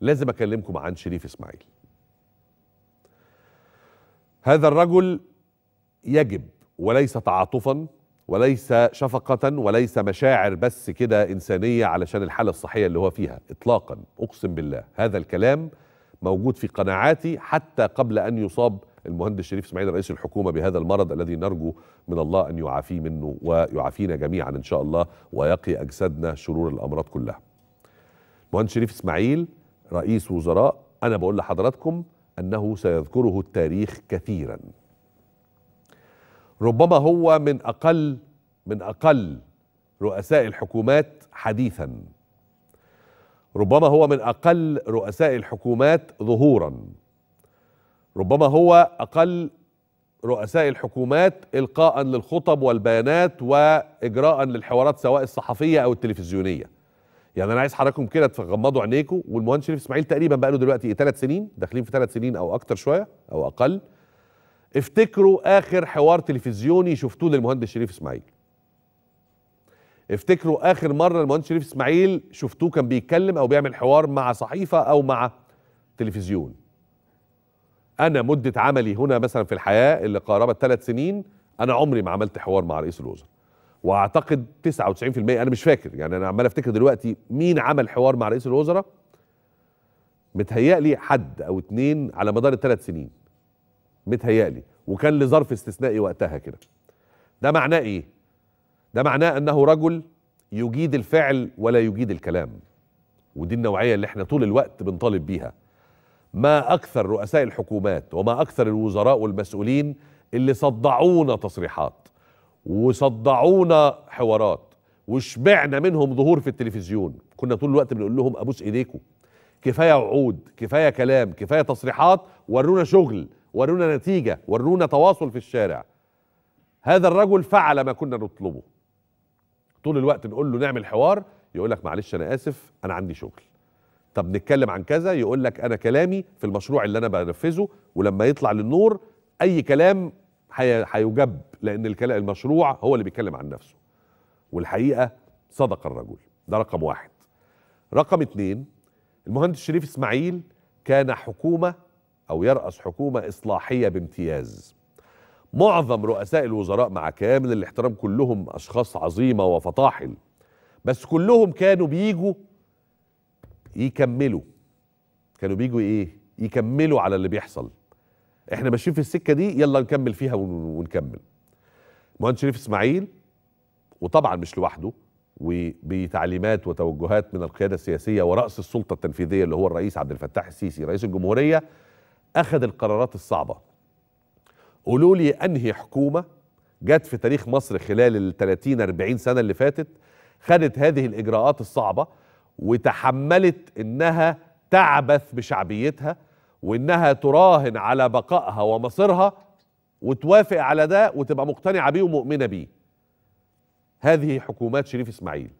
لازم اكلمكم عن شريف اسماعيل هذا الرجل يجب وليس تعاطفا وليس شفقة وليس مشاعر بس كده إنسانية علشان الحالة الصحية اللي هو فيها إطلاقا أقسم بالله هذا الكلام موجود في قناعاتي حتى قبل أن يصاب المهندس شريف اسماعيل رئيس الحكومة بهذا المرض الذي نرجو من الله أن يعافيه منه ويعافينا جميعا إن شاء الله ويقي أجسادنا شرور الأمراض كلها المهندس شريف اسماعيل رئيس وزراء انا بقول لحضراتكم انه سيذكره التاريخ كثيرا ربما هو من اقل من اقل رؤساء الحكومات حديثا ربما هو من اقل رؤساء الحكومات ظهورا ربما هو اقل رؤساء الحكومات القاء للخطب والبيانات واجراء للحوارات سواء الصحفيه او التلفزيونيه يعني انا عايز حضراتكم كده تغمضوا عينيكم والمهندس شريف اسماعيل تقريبا بقى له دلوقتي ثلاث سنين داخلين في ثلاث سنين او اكتر شويه او اقل افتكروا اخر حوار تلفزيوني شفتوه للمهندس شريف اسماعيل افتكروا اخر مره المهندس شريف اسماعيل شفتوه كان بيتكلم او بيعمل حوار مع صحيفه او مع تلفزيون انا مده عملي هنا مثلا في الحياه اللي قاربت ثلاث سنين انا عمري ما عملت حوار مع رئيس الوزراء واعتقد 99% انا مش فاكر يعني انا عمال افتكر دلوقتي مين عمل حوار مع رئيس الوزراء متهيألي حد او اتنين على مدار الثلاث سنين متهيألي وكان لظرف استثنائي وقتها كده ده معناه ايه ده معناه انه رجل يجيد الفعل ولا يجيد الكلام ودي النوعيه اللي احنا طول الوقت بنطالب بيها ما اكثر رؤساء الحكومات وما اكثر الوزراء والمسؤولين اللي صدعونا تصريحات وصدعونا حوارات وشبعنا منهم ظهور في التلفزيون كنا طول الوقت بنقول لهم ابوس ايديكم كفايه وعود كفايه كلام كفايه تصريحات ورونا شغل ورونا نتيجه ورونا تواصل في الشارع هذا الرجل فعل ما كنا نطلبه طول الوقت نقول له نعمل حوار يقول لك معلش انا اسف انا عندي شغل طب نتكلم عن كذا يقول لك انا كلامي في المشروع اللي انا بنفذه ولما يطلع للنور اي كلام هيجب لان المشروع هو اللي بيتكلم عن نفسه والحقيقه صدق الرجل ده رقم واحد رقم اتنين المهندس شريف اسماعيل كان حكومه او يراس حكومه اصلاحيه بامتياز معظم رؤساء الوزراء مع كامل الاحترام كلهم اشخاص عظيمه وفطاحل بس كلهم كانوا بيجوا يكملوا كانوا بيجوا ايه يكملوا على اللي بيحصل احنا ماشيين في السكه دي يلا نكمل فيها ونكمل مهندس شريف اسماعيل وطبعا مش لوحده وبتعليمات وتوجهات من القياده السياسيه وراس السلطه التنفيذيه اللي هو الرئيس عبد الفتاح السيسي رئيس الجمهوريه اخذ القرارات الصعبه قولوا لي انهي حكومه جت في تاريخ مصر خلال ال 30 40 سنه اللي فاتت خدت هذه الاجراءات الصعبه وتحملت انها تعبث بشعبيتها وانها تراهن على بقائها ومصيرها وتوافق على ده وتبقى مقتنعه بيه ومؤمنه بيه هذه حكومات شريف اسماعيل